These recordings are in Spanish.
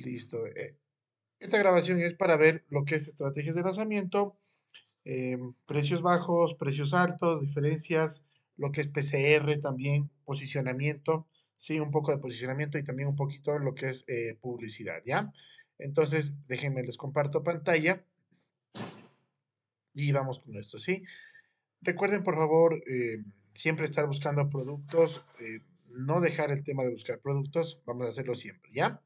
Listo. Eh, esta grabación es para ver lo que es estrategias de lanzamiento, eh, precios bajos, precios altos, diferencias, lo que es PCR también, posicionamiento, sí, un poco de posicionamiento y también un poquito lo que es eh, publicidad, ¿ya? Entonces, déjenme, les comparto pantalla y vamos con esto, ¿sí? Recuerden, por favor, siempre estar buscando productos, no dejar el tema de buscar productos, vamos a hacerlo siempre, ¿ya?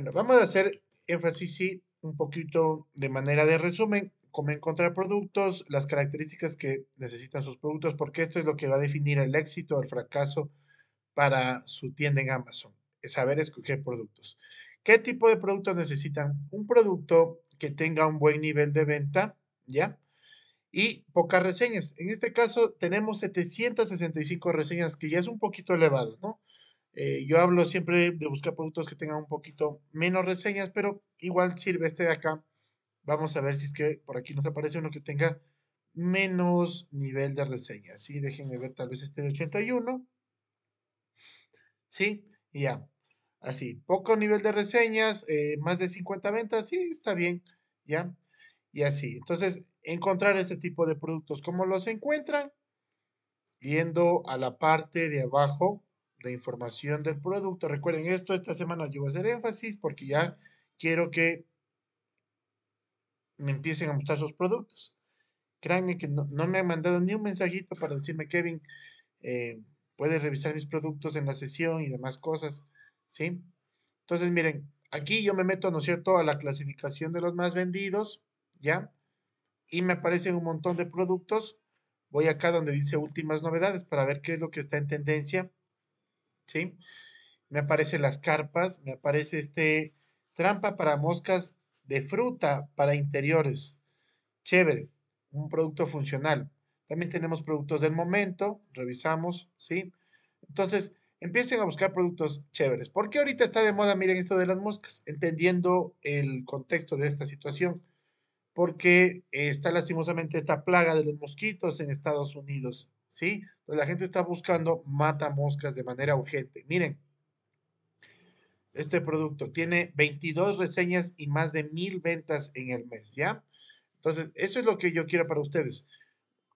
Bueno, vamos a hacer énfasis sí, un poquito de manera de resumen, cómo encontrar productos, las características que necesitan sus productos, porque esto es lo que va a definir el éxito o el fracaso para su tienda en Amazon, es saber escoger productos. ¿Qué tipo de productos necesitan? Un producto que tenga un buen nivel de venta, ¿ya? Y pocas reseñas. En este caso tenemos 765 reseñas, que ya es un poquito elevado, ¿no? Eh, yo hablo siempre de buscar productos que tengan un poquito menos reseñas, pero igual sirve este de acá. Vamos a ver si es que por aquí nos aparece uno que tenga menos nivel de reseñas. ¿sí? Déjenme ver tal vez este de 81. ¿Sí? ya. Así, poco nivel de reseñas, eh, más de 50 ventas, sí, está bien, ¿ya? Y así. Entonces, encontrar este tipo de productos, ¿cómo los encuentran? Yendo a la parte de abajo de información del producto. Recuerden esto, esta semana yo voy a hacer énfasis porque ya quiero que me empiecen a mostrar sus productos. Créanme que no, no me han mandado ni un mensajito para decirme, Kevin, eh, puedes revisar mis productos en la sesión y demás cosas, ¿sí? Entonces, miren, aquí yo me meto, ¿no es cierto?, a la clasificación de los más vendidos, ¿ya? Y me aparecen un montón de productos. Voy acá donde dice últimas novedades para ver qué es lo que está en tendencia ¿sí? Me aparecen las carpas, me aparece este trampa para moscas de fruta para interiores. Chévere, un producto funcional. También tenemos productos del momento, revisamos, ¿sí? Entonces, empiecen a buscar productos chéveres. ¿Por qué ahorita está de moda, miren, esto de las moscas? Entendiendo el contexto de esta situación. Porque eh, está lastimosamente esta plaga de los mosquitos en Estados Unidos. ¿sí? la gente está buscando mata moscas de manera urgente. Miren, este producto tiene 22 reseñas y más de mil ventas en el mes, ¿ya? Entonces, eso es lo que yo quiero para ustedes.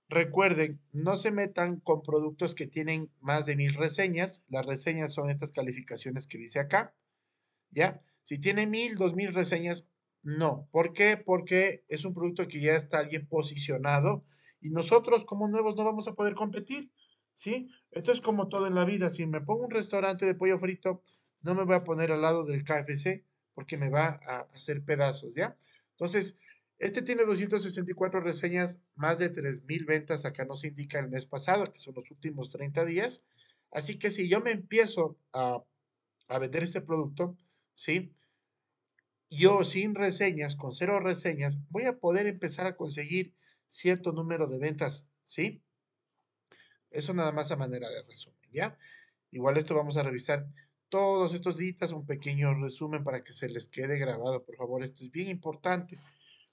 Recuerden, no se metan con productos que tienen más de mil reseñas. Las reseñas son estas calificaciones que dice acá, ¿ya? Si tiene mil, dos mil reseñas, no. ¿Por qué? Porque es un producto que ya está alguien posicionado y nosotros como nuevos no vamos a poder competir, ¿sí? Esto es como todo en la vida, si me pongo un restaurante de pollo frito, no me voy a poner al lado del KFC porque me va a hacer pedazos, ¿ya? Entonces, este tiene 264 reseñas, más de 3.000 ventas, acá nos indica el mes pasado, que son los últimos 30 días. Así que si yo me empiezo a, a vender este producto, ¿sí? Yo sin reseñas, con cero reseñas, voy a poder empezar a conseguir cierto número de ventas, ¿sí? Eso nada más a manera de resumen, ¿ya? Igual esto vamos a revisar todos estos días, un pequeño resumen para que se les quede grabado, por favor. Esto es bien importante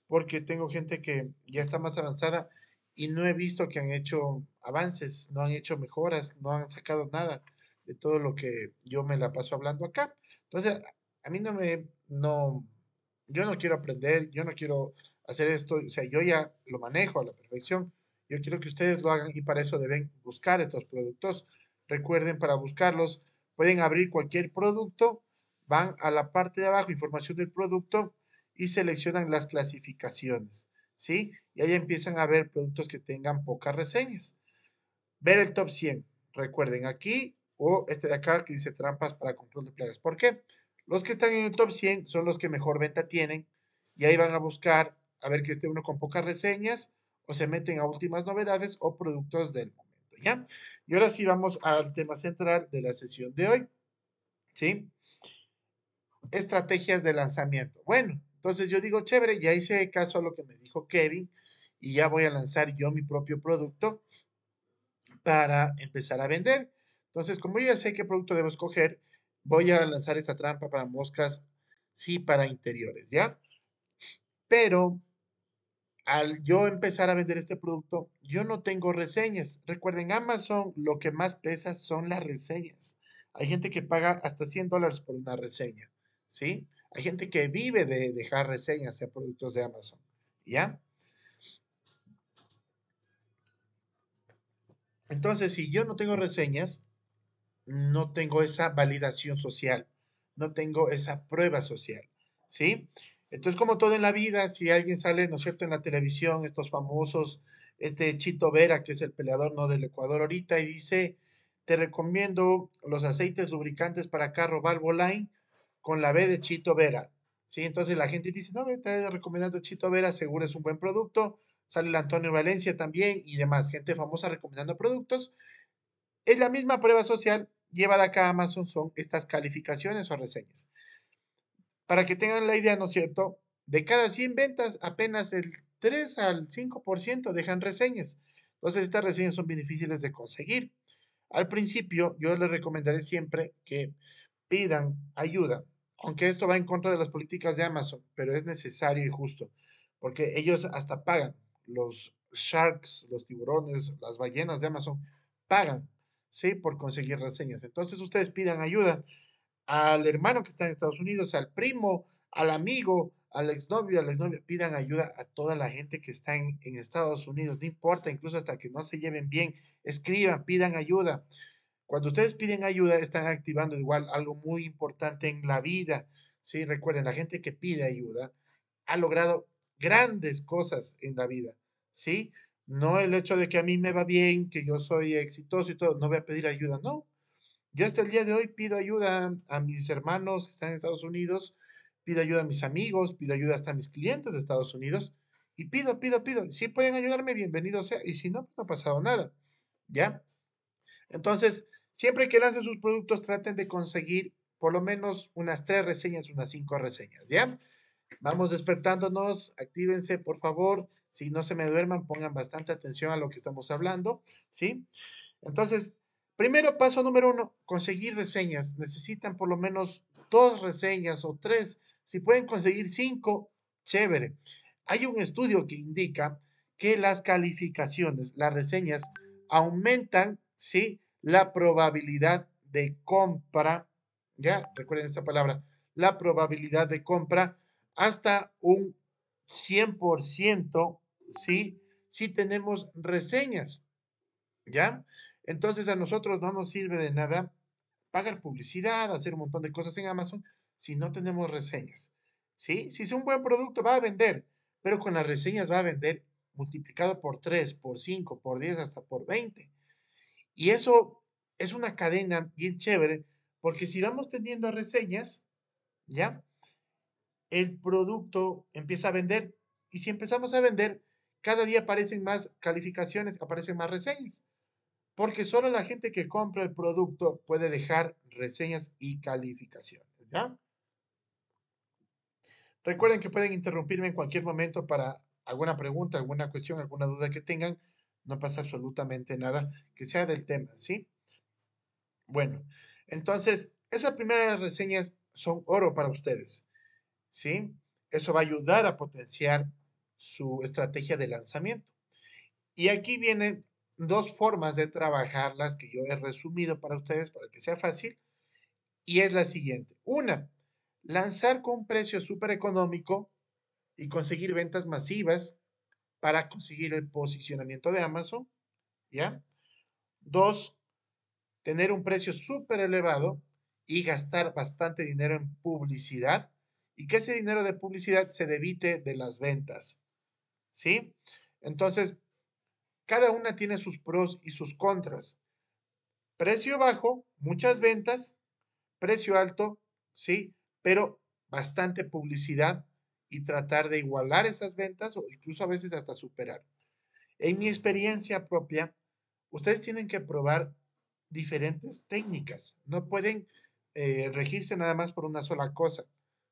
porque tengo gente que ya está más avanzada y no he visto que han hecho avances, no han hecho mejoras, no han sacado nada de todo lo que yo me la paso hablando acá. Entonces, a mí no me, no, yo no quiero aprender, yo no quiero hacer esto, o sea, yo ya lo manejo a la perfección, yo quiero que ustedes lo hagan y para eso deben buscar estos productos. Recuerden, para buscarlos, pueden abrir cualquier producto, van a la parte de abajo, información del producto, y seleccionan las clasificaciones, ¿sí? Y ahí empiezan a ver productos que tengan pocas reseñas. Ver el top 100, recuerden aquí, o este de acá que dice trampas para control de plagas. ¿Por qué? Los que están en el top 100 son los que mejor venta tienen y ahí van a buscar a ver que esté uno con pocas reseñas o se meten a últimas novedades o productos del momento, ¿ya? Y ahora sí vamos al tema central de la sesión de hoy, ¿sí? Estrategias de lanzamiento. Bueno, entonces yo digo, chévere, ya hice caso a lo que me dijo Kevin y ya voy a lanzar yo mi propio producto para empezar a vender. Entonces, como ya sé qué producto debo escoger, voy a lanzar esta trampa para moscas, sí, para interiores, ¿ya? Pero al yo empezar a vender este producto, yo no tengo reseñas. Recuerden, Amazon lo que más pesa son las reseñas. Hay gente que paga hasta 100 dólares por una reseña, ¿sí? Hay gente que vive de dejar reseñas a productos de Amazon, ¿ya? Entonces, si yo no tengo reseñas, no tengo esa validación social, no tengo esa prueba social, ¿sí? Entonces, como todo en la vida, si alguien sale, ¿no es cierto?, en la televisión, estos famosos, este Chito Vera, que es el peleador no del Ecuador ahorita, y dice, te recomiendo los aceites lubricantes para carro Valvoline con la B de Chito Vera. ¿Sí? Entonces la gente dice, no, me está recomendando Chito Vera, seguro es un buen producto. Sale el Antonio Valencia también y demás, gente famosa recomendando productos. Es la misma prueba social llevada acá a Amazon, son estas calificaciones o reseñas. Para que tengan la idea, ¿no es cierto? De cada 100 ventas, apenas el 3 al 5% dejan reseñas. Entonces, estas reseñas son bien difíciles de conseguir. Al principio, yo les recomendaré siempre que pidan ayuda, aunque esto va en contra de las políticas de Amazon, pero es necesario y justo, porque ellos hasta pagan. Los sharks, los tiburones, las ballenas de Amazon pagan, ¿sí? Por conseguir reseñas. Entonces, ustedes pidan ayuda al hermano que está en Estados Unidos, al primo, al amigo, al exnovio, a la exnovia, pidan ayuda a toda la gente que está en, en, Estados Unidos, no importa, incluso hasta que no se lleven bien, escriban, pidan ayuda. Cuando ustedes piden ayuda, están activando igual algo muy importante en la vida. ¿sí? Recuerden, la gente que pide ayuda ha logrado grandes cosas en la vida. ¿sí? No el hecho de que a mí me va bien, que yo soy exitoso y todo, no voy a pedir ayuda, no. Yo hasta el día de hoy pido ayuda a mis hermanos que están en Estados Unidos, pido ayuda a mis amigos, pido ayuda hasta a mis clientes de Estados Unidos y pido, pido, pido. Si pueden ayudarme, bienvenido sea. Y si no, pues no ha pasado nada. ¿Ya? Entonces, siempre que lancen sus productos, traten de conseguir por lo menos unas tres reseñas, unas cinco reseñas, ¿ya? Vamos despertándonos, actívense, por favor. Si no se me duerman, pongan bastante atención a lo que estamos hablando, ¿sí? Entonces, Primero paso número uno, conseguir reseñas. Necesitan por lo menos dos reseñas o tres. Si pueden conseguir cinco, chévere. Hay un estudio que indica que las calificaciones, las reseñas, aumentan, ¿sí? La probabilidad de compra, ya recuerden esta palabra, la probabilidad de compra hasta un 100%, ¿sí? Si tenemos reseñas, ¿ya? Entonces a nosotros no nos sirve de nada pagar publicidad, hacer un montón de cosas en Amazon si no tenemos reseñas. ¿Sí? Si es un buen producto va a vender, pero con las reseñas va a vender multiplicado por 3, por 5, por 10, hasta por 20. Y eso es una cadena bien chévere, porque si vamos teniendo reseñas, ¿ya? El producto empieza a vender y si empezamos a vender, cada día aparecen más calificaciones, aparecen más reseñas porque solo la gente que compra el producto puede dejar reseñas y calificaciones. ¿ya? Recuerden que pueden interrumpirme en cualquier momento para alguna pregunta, alguna cuestión, alguna duda que tengan. No pasa absolutamente nada que sea del tema, ¿sí? Bueno, entonces, esas primeras reseñas son oro para ustedes, ¿sí? Eso va a ayudar a potenciar su estrategia de lanzamiento. Y aquí vienen dos formas de las que yo he resumido para ustedes para que sea fácil. Y es la siguiente. Una, lanzar con un precio súper económico y conseguir ventas masivas para conseguir el posicionamiento de Amazon. ¿Ya? Dos, tener un precio súper elevado y gastar bastante dinero en publicidad y que ese dinero de publicidad se debite de las ventas. ¿Sí? Entonces, cada una tiene sus pros y sus contras. Precio bajo, muchas ventas, precio alto, sí, pero bastante publicidad y tratar de igualar esas ventas o incluso a veces hasta superar. En mi experiencia propia, ustedes tienen que probar diferentes técnicas. No pueden eh, regirse nada más por una sola cosa,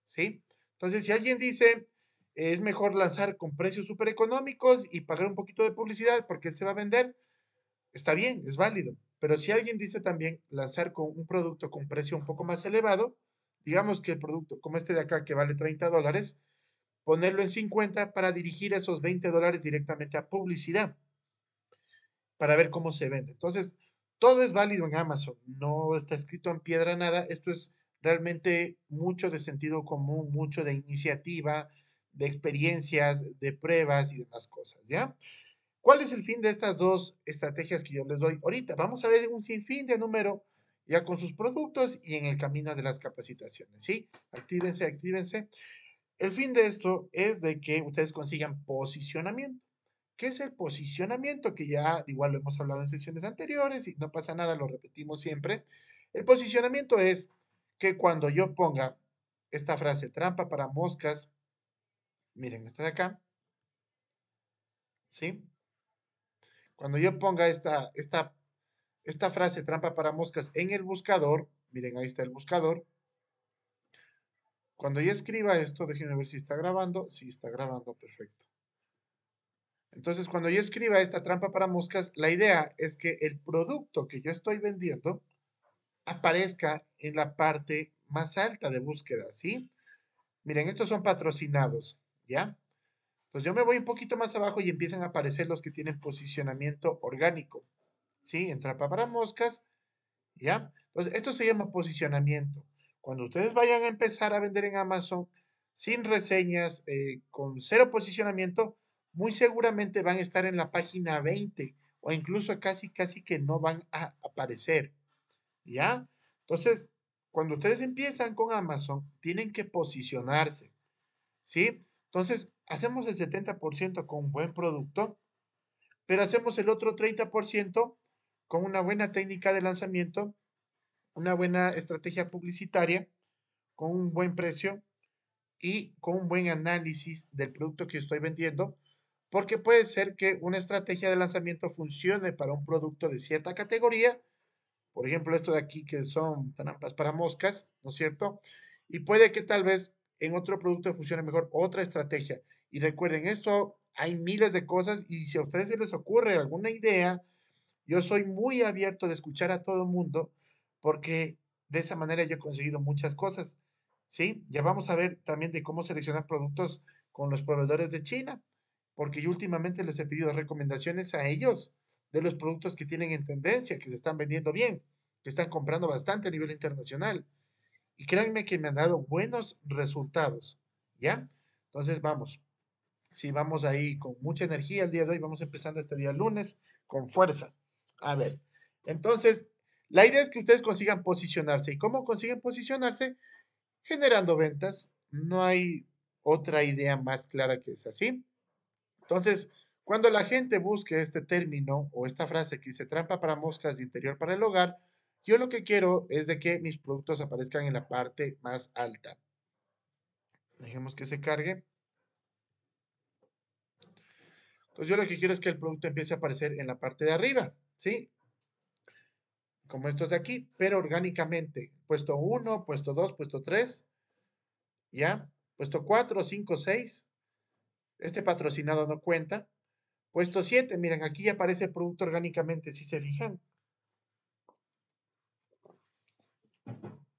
¿sí? Entonces, si alguien dice, es mejor lanzar con precios súper económicos y pagar un poquito de publicidad porque se va a vender, está bien, es válido. Pero si alguien dice también lanzar con un producto con precio un poco más elevado, digamos que el producto como este de acá que vale 30 dólares, ponerlo en 50 para dirigir esos 20 dólares directamente a publicidad, para ver cómo se vende. Entonces, todo es válido en Amazon, no está escrito en piedra nada, esto es realmente mucho de sentido común, mucho de iniciativa, de experiencias, de pruebas y demás cosas, ¿ya? ¿Cuál es el fin de estas dos estrategias que yo les doy ahorita? Vamos a ver un sinfín de número ya con sus productos y en el camino de las capacitaciones, ¿sí? Actívense, actívense. El fin de esto es de que ustedes consigan posicionamiento. ¿Qué es el posicionamiento? Que ya igual lo hemos hablado en sesiones anteriores y no pasa nada, lo repetimos siempre. El posicionamiento es que cuando yo ponga esta frase trampa para moscas, Miren, esta de acá. ¿Sí? Cuando yo ponga esta, esta frase trampa para moscas en el buscador, miren, ahí está el buscador. Cuando yo escriba esto, déjenme ver si está grabando. Sí, está grabando, perfecto. Entonces, cuando yo escriba esta trampa para moscas, la idea es que el producto que yo estoy vendiendo aparezca en la parte más alta de búsqueda, ¿sí? Miren, estos son patrocinados. ¿ya? Entonces pues yo me voy un poquito más abajo y empiezan a aparecer los que tienen posicionamiento orgánico, ¿sí? Entra para moscas, ¿ya? Entonces esto se llama posicionamiento. Cuando ustedes vayan a empezar a vender en Amazon sin reseñas, eh, con cero posicionamiento, muy seguramente van a estar en la página 20 o incluso casi, casi que no van a aparecer, ¿ya? Entonces, cuando ustedes empiezan con Amazon, tienen que posicionarse, ¿sí? Entonces, hacemos el 70% con un buen producto, pero hacemos el otro 30% con una buena técnica de lanzamiento, una buena estrategia publicitaria, con un buen precio y con un buen análisis del producto que estoy vendiendo, porque puede ser que una estrategia de lanzamiento funcione para un producto de cierta categoría, por ejemplo, esto de aquí que son trampas para moscas, ¿no es cierto? Y puede que tal vez en otro producto que funcione mejor, otra estrategia. Y recuerden esto, hay miles de cosas y si a ustedes se les ocurre alguna idea, yo soy muy abierto de escuchar a todo el mundo porque de esa manera yo he conseguido muchas cosas. ¿sí? Ya vamos a ver también de cómo seleccionar productos con los proveedores de China, porque yo últimamente les he pedido recomendaciones a ellos de los productos que tienen en tendencia, que se están vendiendo bien, que están comprando bastante a nivel internacional. Y créanme que me han dado buenos resultados, ¿ya? Entonces vamos, si vamos ahí con mucha energía el día de hoy, vamos empezando este día lunes con fuerza. A ver, entonces, la idea es que ustedes consigan posicionarse. ¿Y cómo consiguen posicionarse? Generando ventas. No hay otra idea más clara que es así. Entonces, cuando la gente busque este término o esta frase que se trampa para moscas de interior para el hogar, yo lo que quiero es de que mis productos aparezcan en la parte más alta. Dejemos que se cargue. Entonces yo lo que quiero es que el producto empiece a aparecer en la parte de arriba, ¿sí? Como estos de aquí, pero orgánicamente. Puesto 1, puesto 2, puesto 3, ¿ya? Puesto 4, 5, 6. Este patrocinado no cuenta. Puesto 7, miren, aquí aparece el producto orgánicamente, si se fijan.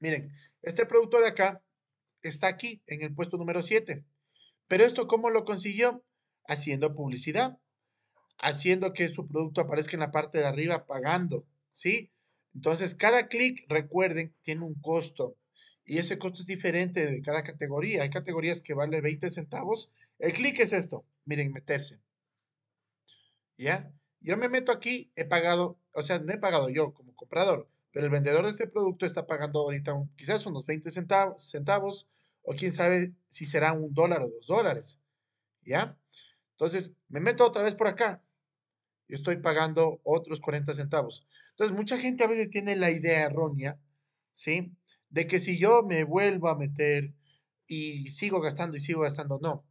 Miren, este producto de acá está aquí en el puesto número 7. Pero esto, ¿cómo lo consiguió? Haciendo publicidad, haciendo que su producto aparezca en la parte de arriba, pagando, ¿sí? Entonces, cada clic, recuerden, tiene un costo. Y ese costo es diferente de cada categoría. Hay categorías que valen 20 centavos. El clic es esto. Miren, meterse. ¿Ya? Yo me meto aquí, he pagado, o sea, no he pagado yo como comprador. Pero el vendedor de este producto está pagando ahorita quizás unos 20 centavos, centavos o quién sabe si será un dólar o dos dólares. ¿Ya? Entonces, me meto otra vez por acá y estoy pagando otros 40 centavos. Entonces, mucha gente a veces tiene la idea errónea, ¿sí? De que si yo me vuelvo a meter y sigo gastando y sigo gastando, no.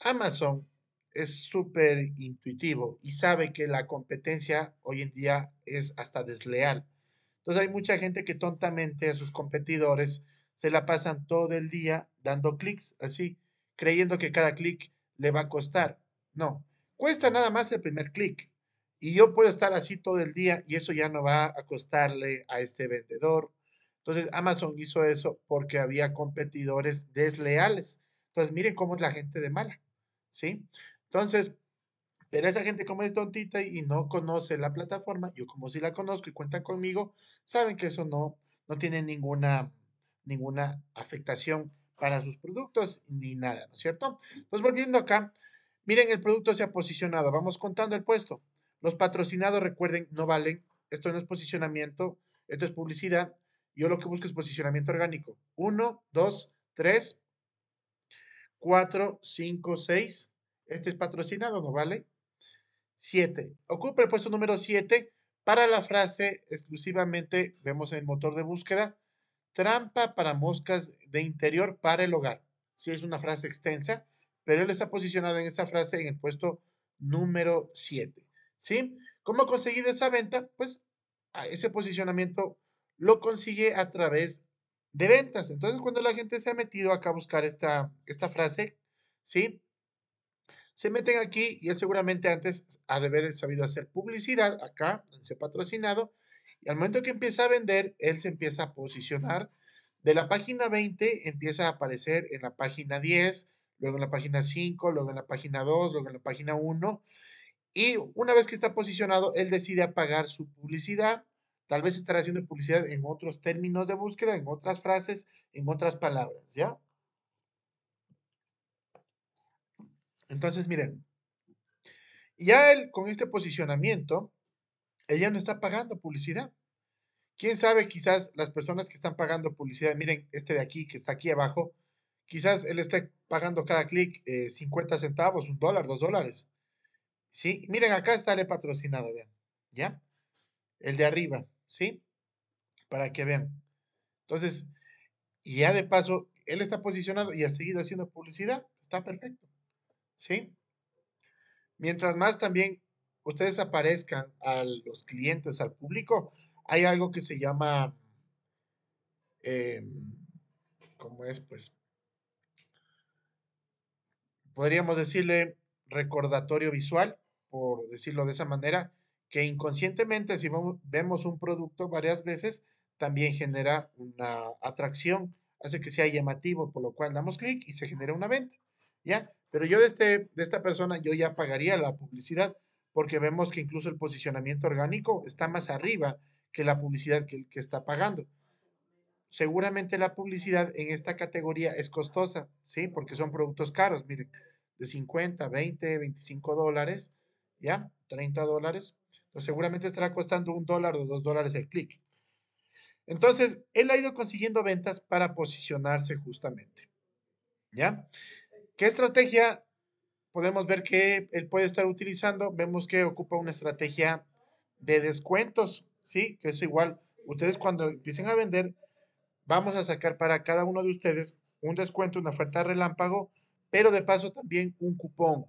Amazon es súper intuitivo y sabe que la competencia hoy en día es hasta desleal. Entonces hay mucha gente que tontamente a sus competidores se la pasan todo el día dando clics así, creyendo que cada clic le va a costar. No, cuesta nada más el primer clic. Y yo puedo estar así todo el día y eso ya no va a costarle a este vendedor. Entonces Amazon hizo eso porque había competidores desleales. Entonces miren cómo es la gente de mala, ¿sí? Entonces esa gente como es tontita y no conoce la plataforma, yo como si la conozco y cuenta conmigo, saben que eso no, no tiene ninguna, ninguna afectación para sus productos ni nada, ¿no es cierto? Entonces volviendo acá, miren, el producto se ha posicionado, vamos contando el puesto. Los patrocinados, recuerden, no valen, esto no es posicionamiento, esto es publicidad. Yo lo que busco es posicionamiento orgánico. 1, 2, 3, 4, cinco seis Este es patrocinado, ¿no vale? 7. Ocupa el puesto número 7 para la frase exclusivamente, vemos en el motor de búsqueda, trampa para moscas de interior para el hogar. Sí es una frase extensa, pero él está posicionado en esa frase en el puesto número 7. ¿Sí? ¿Cómo conseguido esa venta? Pues ese posicionamiento lo consigue a través de ventas. Entonces, cuando la gente se ha metido acá a buscar esta, esta frase, ¿sí? se meten aquí y él seguramente antes ha de haber sabido hacer publicidad acá, se patrocinado, y al momento que empieza a vender, él se empieza a posicionar. De la página 20 empieza a aparecer en la página 10, luego en la página 5, luego en la página 2, luego en la página 1. Y una vez que está posicionado, él decide apagar su publicidad. Tal vez estará haciendo publicidad en otros términos de búsqueda, en otras frases, en otras palabras, ¿ya? Entonces, miren, ya él con este posicionamiento, ella no está pagando publicidad. Quién sabe, quizás las personas que están pagando publicidad, miren este de aquí que está aquí abajo, quizás él esté pagando cada clic 50 eh, centavos, un dólar, dos dólares. ¿Sí? Miren, acá sale patrocinado, vean. ¿Ya? El de arriba, ¿sí? Para que vean. Entonces, ya de paso, él está posicionado y ha seguido haciendo publicidad. Está perfecto. ¿sí? Mientras más también ustedes aparezcan a los clientes, al público, hay algo que se llama, em, ¿cómo es? Pues, podríamos decirle recordatorio visual, por decirlo de esa manera, que inconscientemente si vemos un producto varias veces, también genera una atracción, hace que sea llamativo, por lo cual damos clic y se genera una venta. ¿Ya? Pero yo de, este, de esta persona, yo ya pagaría la publicidad, porque vemos que incluso el posicionamiento orgánico está más arriba que la publicidad que, que está pagando. Seguramente la publicidad en esta categoría es costosa, ¿sí? Porque son productos caros, miren, de 50, 20, 25 dólares, ¿ya? 30 dólares. Entonces pues seguramente estará costando un dólar o dos dólares el clic. Entonces, él ha ido consiguiendo ventas para posicionarse justamente. ¿Ya? ¿Qué estrategia podemos ver que él puede estar utilizando? Vemos que ocupa una estrategia de descuentos, ¿sí? Que es igual, ustedes cuando empiecen a vender, vamos a sacar para cada uno de ustedes un descuento, una oferta relámpago, pero de paso también un cupón.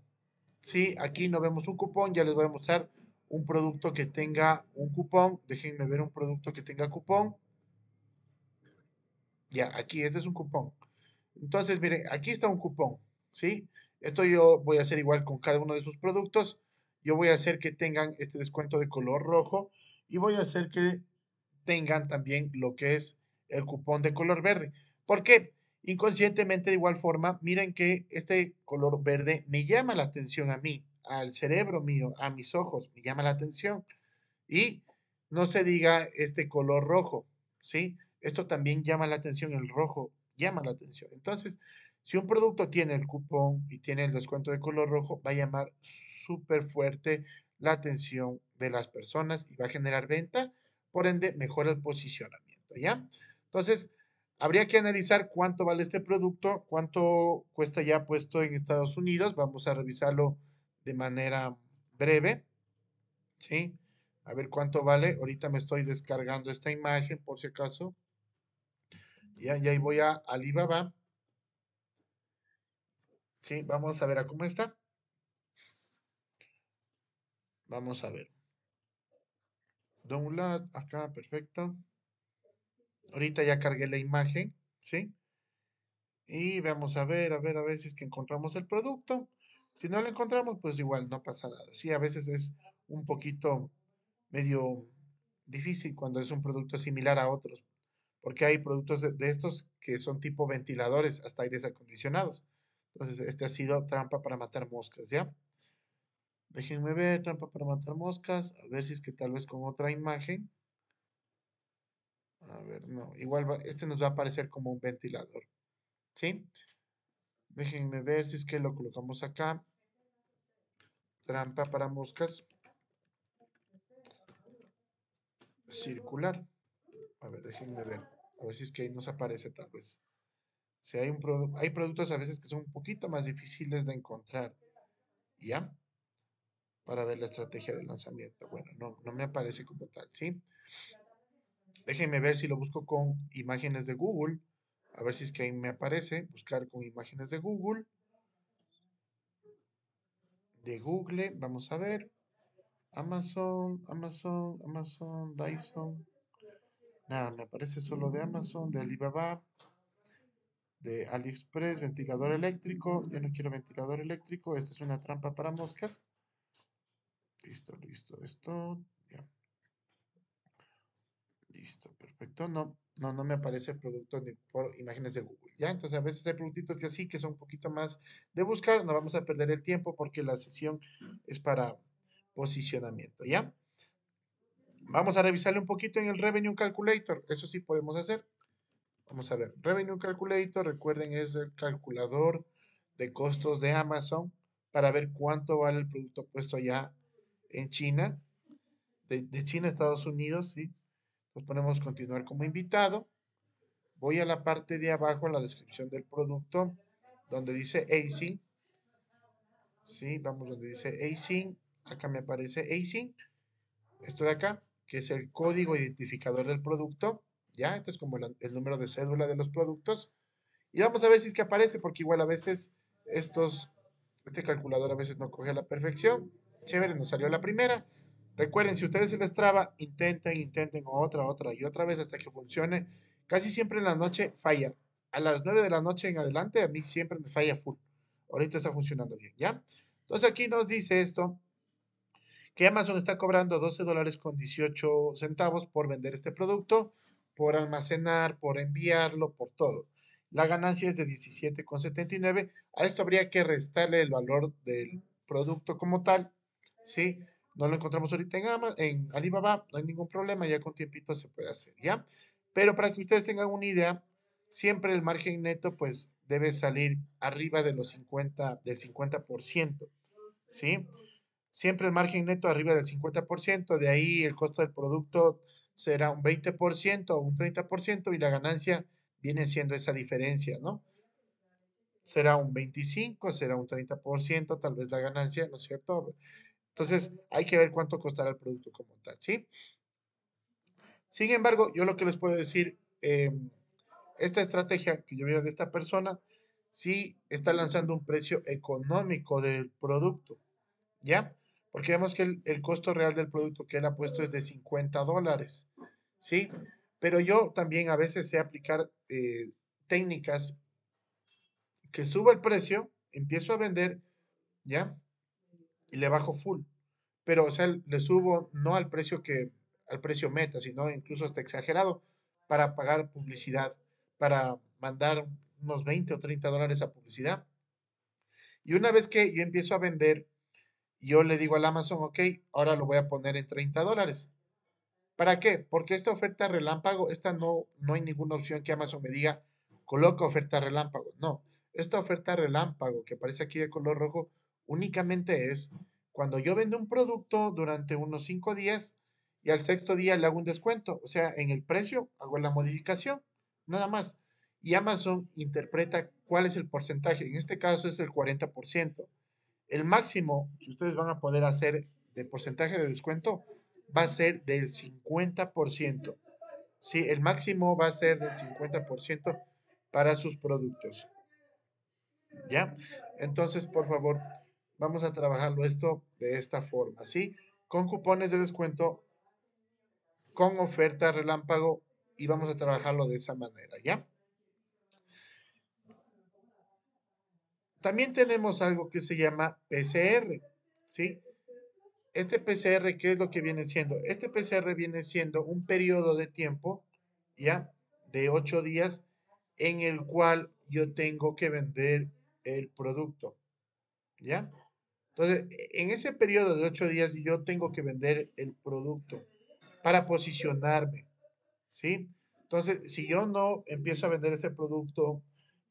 ¿Sí? Aquí no vemos un cupón, ya les voy a mostrar un producto que tenga un cupón. Déjenme ver un producto que tenga cupón. Ya, aquí, este es un cupón. Entonces, miren, aquí está un cupón. ¿sí? Esto yo voy a hacer igual con cada uno de sus productos. Yo voy a hacer que tengan este descuento de color rojo y voy a hacer que tengan también lo que es el cupón de color verde. Porque inconscientemente de igual forma, miren que este color verde me llama la atención a mí, al cerebro mío, a mis ojos, me llama la atención. Y no se diga este color rojo, ¿sí? Esto también llama la atención, el rojo llama la atención. Entonces, si un producto tiene el cupón y tiene el descuento de color rojo, va a llamar súper fuerte la atención de las personas y va a generar venta, por ende mejora el posicionamiento, ¿ya? Entonces, habría que analizar cuánto vale este producto, cuánto cuesta ya puesto en Estados Unidos, vamos a revisarlo de manera breve, ¿sí? A ver cuánto vale, ahorita me estoy descargando esta imagen por si acaso, y ahí voy a Alibaba, ¿Sí? Vamos a ver a cómo está. Vamos a ver. Download, acá, perfecto. Ahorita ya cargué la imagen, ¿sí? Y vamos a ver, a ver, a ver si es que encontramos el producto. Si no lo encontramos, pues igual no pasa nada. Sí, a veces es un poquito medio difícil cuando es un producto similar a otros, porque hay productos de estos que son tipo ventiladores, hasta aires acondicionados. Entonces, este ha sido trampa para matar moscas, ¿ya? Déjenme ver, trampa para matar moscas. A ver si es que tal vez con otra imagen. A ver, no. Igual este nos va a aparecer como un ventilador. ¿Sí? Déjenme ver si es que lo colocamos acá. Trampa para moscas. Circular. A ver, déjenme ver. A ver si es que ahí nos aparece tal vez. Si hay, un hay productos a veces que son un poquito más difíciles de encontrar. ¿Ya? Para ver la estrategia de lanzamiento. Bueno, no, me aparece como tal, ¿sí? Déjenme ver si lo busco con imágenes de Google. A ver si es que ahí me aparece. Buscar con imágenes de Google. De Google. Vamos a ver. Amazon, Amazon, Amazon, Dyson. Nada, me aparece solo de Amazon, de Alibaba de AliExpress, ventilador eléctrico. Yo no quiero ventilador eléctrico. Esta es una trampa para moscas. Listo, listo, esto. Listo, perfecto. No, no, no me aparece el producto ni por imágenes de Google. Ya, entonces a veces hay productitos que así, que son un poquito más de buscar. No vamos a perder el tiempo porque la sesión es para posicionamiento. Ya. Vamos a revisarle un poquito en el Revenue Calculator. Eso sí podemos hacer. Vamos a ver, Revenue Calculator, recuerden, es el calculador de costos de Amazon para ver cuánto vale el producto puesto allá en China, de, China a Estados Unidos, ¿sí? Nos ponemos continuar como invitado. Voy a la parte de abajo, a la descripción del producto, donde dice ASIN. ¿Sí? Vamos donde dice ASIN. Acá me aparece ASIN. Esto de acá, que es el código identificador del producto. ¿ya? Esto es como el, número de cédula de los productos. Y vamos a ver si es que aparece, porque igual a veces estos, este calculador a veces no coge a la perfección. Chévere, nos salió la primera. Recuerden, si ustedes se les traba, intenten, intenten otra, otra y otra vez hasta que funcione. Casi siempre en la noche falla. A las 9 de la noche en adelante a mí siempre me falla full. Ahorita está funcionando bien, ¿ya? Entonces aquí nos dice esto, que Amazon está cobrando 12 dólares con 18 centavos por vender este producto por almacenar, por enviarlo, por todo. La ganancia es de 17,79. A esto habría que restarle el valor del producto como tal, ¿sí? No lo encontramos ahorita en, en Alibaba, no hay ningún problema, ya con tiempito se puede hacer, ¿ya? Pero para que ustedes tengan una idea, siempre el margen neto pues debe salir arriba de los 50, del 50%, ¿sí? Siempre el margen neto arriba del 50%, de ahí el costo del producto será un 20% o un 30% y la ganancia viene siendo esa diferencia, ¿no? Será un 25, será un 30%, tal vez la ganancia, ¿no es cierto? Entonces, hay que ver cuánto costará el producto como tal, ¿sí? Sin embargo, yo lo que les puedo decir, em, esta estrategia que yo veo de esta persona, sí está lanzando un precio económico del producto, ¿ya? Porque vemos que el, costo real del producto que él ha puesto es de 50 dólares, ¿sí? Pero yo también a veces sé aplicar eh, técnicas que subo el precio, empiezo a vender, ¿ya? Y le bajo full. Pero, o sea, le subo no al precio que, al precio meta, sino incluso hasta exagerado, para pagar publicidad, para mandar unos 20 o 30 dólares a publicidad. Y una vez que yo empiezo a vender yo le digo al Amazon, ok, ahora lo voy a poner en 30 dólares. ¿Para qué? Porque esta oferta relámpago, esta no, no hay ninguna opción que Amazon me diga, coloca oferta relámpago. No, esta oferta relámpago que aparece aquí de color rojo únicamente es cuando yo vendo un producto durante unos 5 días y al sexto día le hago un descuento. O sea, en el precio hago la modificación, nada más. Y Amazon interpreta cuál es el porcentaje. En este caso es el 40% el máximo que ustedes van a poder hacer de porcentaje de descuento va a ser del 50%. Sí, el máximo va a ser del 50% para sus productos. ¿Ya? Entonces, por favor, vamos a trabajarlo esto de esta forma, ¿sí? Con cupones de descuento, con oferta relámpago y vamos a trabajarlo de esa manera, ¿ya? También tenemos algo que se llama PCR, ¿sí? Este PCR, ¿qué es lo que viene siendo? Este PCR viene siendo un periodo de tiempo, ¿ya? De ocho días en el cual yo tengo que vender el producto, ¿ya? Entonces, en ese periodo de ocho días yo tengo que vender el producto para posicionarme, ¿sí? Entonces, si yo no empiezo a vender ese producto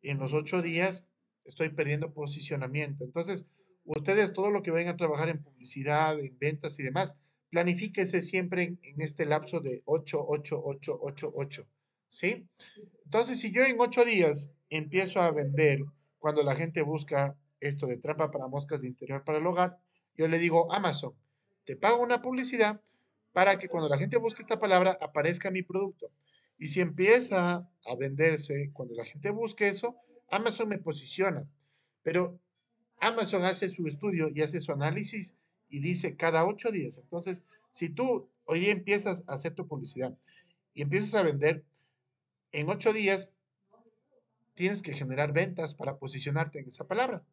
en los ocho días, estoy perdiendo posicionamiento. Entonces, ustedes todo lo que vayan a trabajar en publicidad, en ventas y demás, planifíquese siempre en, este lapso de 8, 8, 8, 8, 8. ¿Sí? Entonces, si yo en 8 días empiezo a vender cuando la gente busca esto de trampa para moscas de interior para el hogar, yo le digo, Amazon, te pago una publicidad para que cuando la gente busque esta palabra aparezca mi producto. Y si empieza a venderse, cuando la gente busque eso, Amazon me posiciona, pero Amazon hace su estudio y hace su análisis y dice cada ocho días. Entonces, si tú hoy empiezas a hacer tu publicidad y empiezas a vender, en ocho días tienes que generar ventas para posicionarte en esa palabra.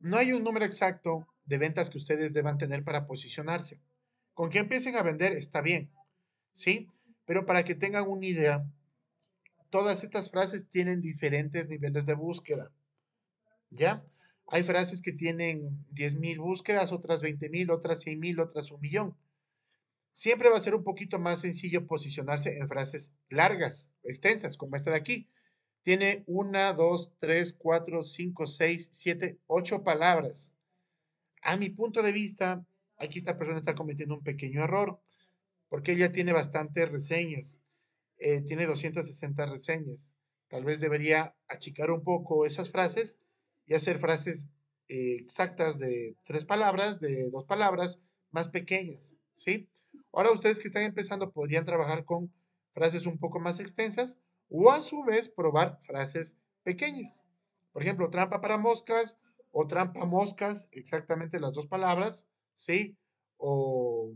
No hay un número exacto de ventas que ustedes deban tener para posicionarse. Con que empiecen a vender está bien, ¿sí? Pero para que tengan una idea, todas estas frases tienen diferentes niveles de búsqueda. ¿Ya? Hay frases que tienen 10.000 búsquedas, otras 20.000, otras 100.000, otras un millón. Siempre va a ser un poquito más sencillo posicionarse en frases largas, extensas, como esta de aquí. Tiene una, dos, tres, cuatro, cinco, seis, siete, ocho palabras. A mi punto de vista, aquí esta persona está cometiendo un pequeño error, porque ella tiene bastantes reseñas. Eh, tiene 260 reseñas. Tal vez debería achicar un poco esas frases y hacer frases eh, exactas de tres palabras, de dos palabras, más pequeñas, ¿sí? Ahora ustedes que están empezando podrían trabajar con frases un poco más extensas o a su vez probar frases pequeñas. Por ejemplo, trampa para moscas o trampa moscas, exactamente las dos palabras, ¿sí? O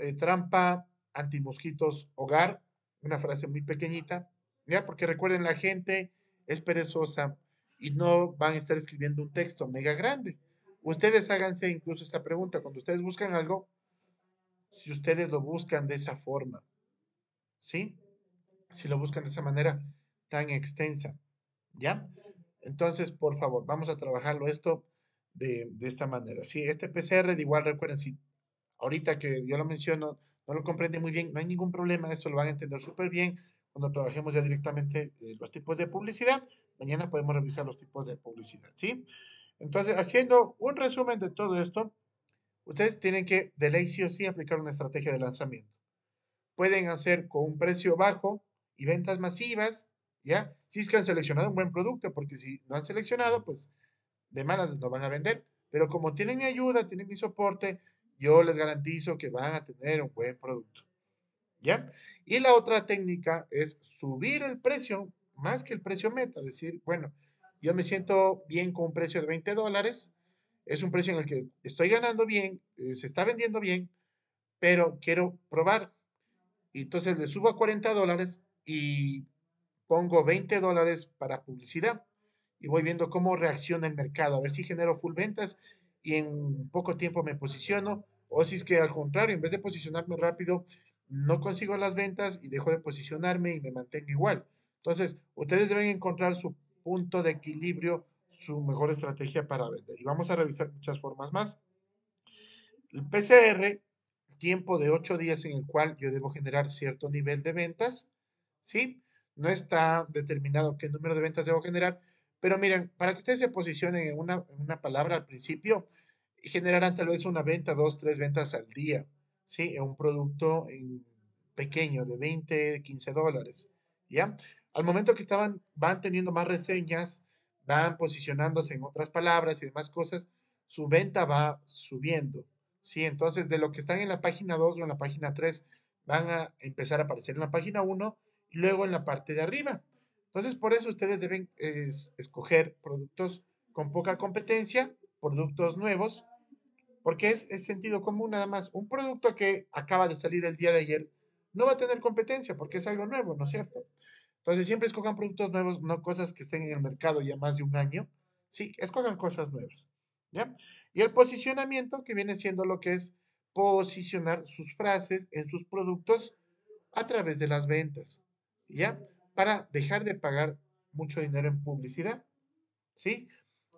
eh, trampa antimosquitos hogar, una frase muy pequeñita, ya porque recuerden la gente es perezosa y no van a estar escribiendo un texto mega grande. Ustedes háganse incluso esta pregunta cuando ustedes buscan algo, si ustedes lo buscan de esa forma, ¿sí? Si lo buscan de esa manera tan extensa, ¿ya? Entonces, por favor, vamos a trabajarlo esto de, de esta manera. Sí, este PCR, de igual recuerden, si ahorita que yo lo menciono, no lo comprende muy bien, no hay ningún problema, Esto lo van a entender súper bien cuando trabajemos ya directamente eh, los tipos de publicidad. Mañana podemos revisar los tipos de publicidad, ¿sí? Entonces, haciendo un resumen de todo esto, ustedes tienen que, de ley sí o sí, aplicar una estrategia de lanzamiento. Pueden hacer con un precio bajo y ventas masivas, ¿ya? Si es que han seleccionado un buen producto, porque si no han seleccionado, pues de malas no van a vender. Pero como tienen mi ayuda, tienen mi soporte, yo les garantizo que van a tener un buen producto. ¿Ya? Y la otra técnica es subir el precio más que el precio meta. Decir, bueno, yo me siento bien con un precio de 20 dólares. Es un precio en el que estoy ganando bien, eh, se está vendiendo bien, pero quiero probar. Y entonces le subo a 40 dólares y pongo 20 dólares para publicidad. Y voy viendo cómo reacciona el mercado, a ver si genero full ventas y en poco tiempo me posiciono, o si es que al contrario, en vez de posicionarme rápido, no consigo las ventas y dejo de posicionarme y me mantengo igual. Entonces, ustedes deben encontrar su punto de equilibrio, su mejor estrategia para vender. Y vamos a revisar muchas formas más. El PCR, tiempo de ocho días en el cual yo debo generar cierto nivel de ventas, ¿sí? No está determinado qué número de ventas debo generar, pero miren, para que ustedes se posicionen en una, palabra al principio, generarán tal vez una venta, dos, tres ventas al día, ¿sí? En un producto pequeño de 20, 15 dólares, ¿ya? Al momento que estaban, van teniendo más reseñas, van posicionándose en otras palabras y demás cosas, su venta va subiendo, ¿sí? Entonces, de lo que están en la página 2 o en la página 3, van a empezar a aparecer en la página 1 y luego en la parte de arriba. Entonces, por eso ustedes deben escoger productos con poca competencia, productos nuevos, porque es, es, sentido común nada más. Un producto que acaba de salir el día de ayer no va a tener competencia porque es algo nuevo, ¿no es cierto? Entonces, siempre escojan productos nuevos, no cosas que estén en el mercado ya más de un año. Sí, escojan cosas nuevas. ¿ya? Y el posicionamiento, que viene siendo lo que es posicionar sus frases en sus productos a través de las ventas. ¿Ya? para dejar de pagar mucho dinero en publicidad. ¿Sí?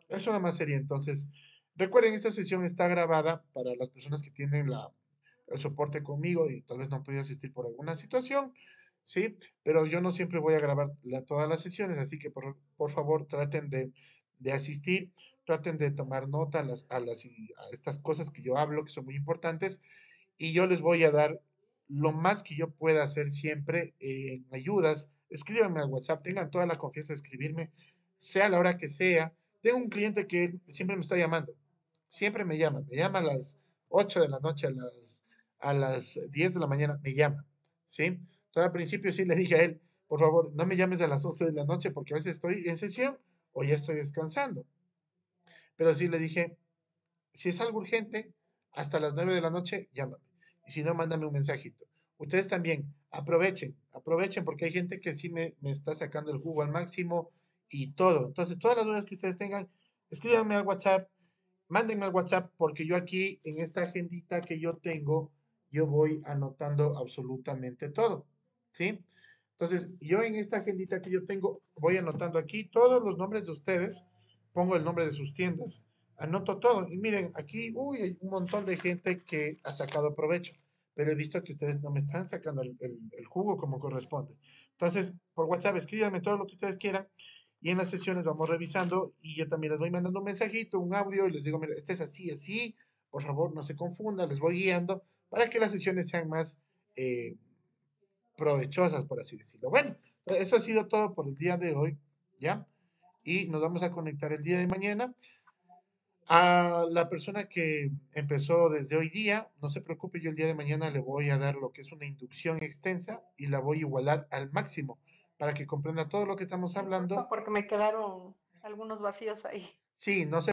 Eso nada más sería. Entonces, recuerden, esta sesión está grabada para las personas que tienen la, el soporte conmigo y tal vez no han podido asistir por alguna situación. ¿Sí? Pero yo no siempre voy a grabar todas las sesiones, así que por, favor traten de, de, asistir, traten de tomar nota las, a, las, a estas cosas que yo hablo, que son muy importantes, y yo les voy a dar lo más que yo pueda hacer siempre en ayudas escríbanme al WhatsApp, tengan toda la confianza de escribirme, sea la hora que sea. Tengo un cliente que siempre me está llamando, siempre me llama, me llama a las 8 de la noche, a las, a las 10 de la mañana, me llama, ¿sí? Entonces al principio sí le dije a él, por favor, no me llames a las 11 de la noche porque a veces estoy en sesión o ya estoy descansando. Pero sí le dije, si es algo urgente, hasta las 9 de la noche, llámame. Y si no, mándame un mensajito ustedes también aprovechen, aprovechen porque hay gente que sí me, está sacando el jugo al máximo y todo. Entonces, todas las dudas que ustedes tengan, escríbanme al WhatsApp, mándenme al WhatsApp porque yo aquí en esta agendita que yo tengo, yo voy anotando absolutamente todo, ¿sí? Entonces, yo en esta agendita que yo tengo, voy anotando aquí todos los nombres de ustedes, pongo el nombre de sus tiendas, anoto todo. Y miren, aquí, uy, hay un montón de gente que ha sacado provecho pero he visto que ustedes no me están sacando el, jugo como corresponde. Entonces, por WhatsApp, escríbanme todo lo que ustedes quieran y en las sesiones vamos revisando y yo también les voy mandando un mensajito, un audio y les digo, mira, este es así, así, por favor no se confunda, les voy guiando para que las sesiones sean más eh, provechosas, por así decirlo. Bueno, eso ha sido todo por el día de hoy, ¿ya? Y nos vamos a conectar el día de mañana. A la persona que empezó desde hoy día, no se preocupe, yo el día de mañana le voy a dar lo que es una inducción extensa y la voy a igualar al máximo para que comprenda todo lo que estamos hablando. Porque me quedaron algunos vacíos ahí. Sí, no se